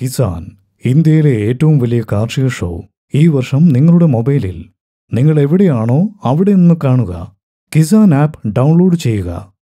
കിസാൻ ഇന്ത്യയിലെ ഏറ്റവും വലിയ കാർഷിക ഷോ ഈ വർഷം നിങ്ങളുടെ മൊബൈലിൽ നിങ്ങൾ എവിടെയാണോ അവിടെ നിന്ന് കാണുക കിസാൻ ആപ്പ് ഡൗൺലോഡ് ചെയ്യുക